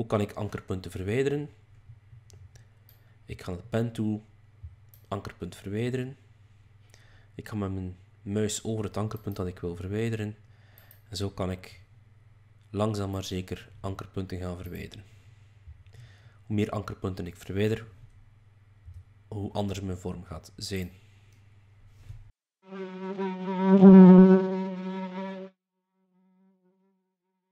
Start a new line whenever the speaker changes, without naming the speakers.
Hoe kan ik ankerpunten verwijderen? Ik ga het pen toe, ankerpunt verwijderen. Ik ga met mijn muis over het ankerpunt dat ik wil verwijderen. En zo kan ik langzaam maar zeker ankerpunten gaan verwijderen. Hoe meer ankerpunten ik verwijder, hoe anders mijn vorm gaat zijn.